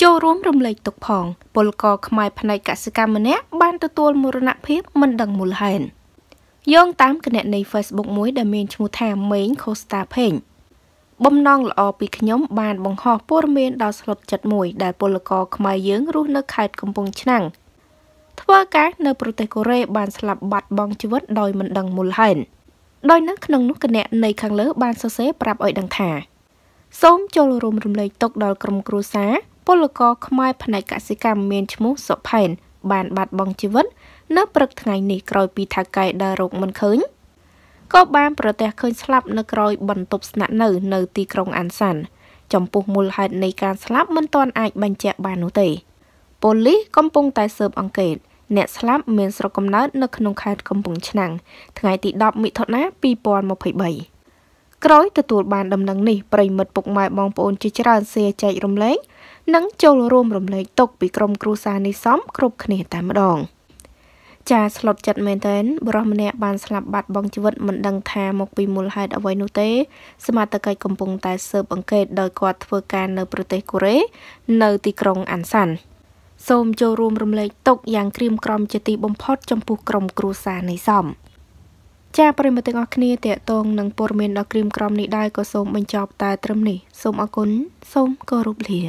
ចូលរួមរំលែកទុកផង ពលករខ្មែរផ្នែកកសិកម្មម្នាក់បានទទួលមរណភាពមិនដឹងមូលហេតុយោងតាមគណនី Facebook មួយដែលមានឈ្មោះថា Main Costa Page បំណងល្អពីខ្ញុំបានបង្ហោះព័ត៌មានដល់ស្លុតចិត្តមួយដែលពលករខ្មែរយើងរស់នៅខេត្តកំពង់ឆ្នាំងធ្វើការនៅប្រទេសកូរ៉េបានស្លាប់បាត់បង់ជីវិតដោយមិនដឹងមូលហេតុដោយនៅក្នុងនោះគណៈនៃខាងលើបានសរសេរប្រាប់ឲ្យដឹងថាសូមចូលរួមរំលែកទុកដល់ក្រុមគ្រួសារពលករខ្មែរផ្នែកកសិកម្មមានឈ្មោះសុផែនបាន បាត់បង់ជីវិត នៅព្រឹកថ្ងៃនេះក្រោយពីថៅកែដើររោគមិនឃើញក៏បានប្រទះឃើញស្លាប់នៅក្រោយបន្ទប់ស្នាក់នៅនៅទីក្រុងអានសាន់ចំពោះមូលហេតុនៃការស្លាប់មិនទាន់អាចបញ្ជាក់បាននោះទេប៉ូលីសកំពុងតែស៊ើបអង្កេតអ្នកស្លាប់មានស្រុកកំណើតនៅក្នុងខេត្តកំពង់ឆ្នាំងថ្ងៃទី10មិថុនា2023ក្រោយទទួលបានដំណឹងនេះប្រិមិត្តពុកម៉ែបងប្អូនជាច្រើនសៀចែករំលែកនិង ចូលរួមរំលែកទុកពីក្រុមគ្រួសារនេះសំគ្រប់គ្នាតែម្ដងចាស្លុតចិត្តមែនទែនបរិសម្នាក់បានស្លាប់បាត់បង់ជីវិតមិនដឹងថាមកពីមូលហេតុអ្វីនោះទេសមាជិកកំពុងតែស៊ើបអង្កេតដោយគាត់ធ្វើការនៅ ប្រទេសកូរ៉េនៅទីក្រុងអានសាន់សូមចូលរួមរំលែកទុកយ៉ាងក្រៀមក្រំជាទីបំផុតចំពោះក្រុមគ្រួសារនៃសំចាប្រិមត្តទាំងអស់គ្នាតេតងនឹងព័ត៌មានដល់គ្រីមក្រមនេះដែរក៏សូមបញ្ចប់តែត្រឹមនេះសូមអរគុណសូមគោរពលា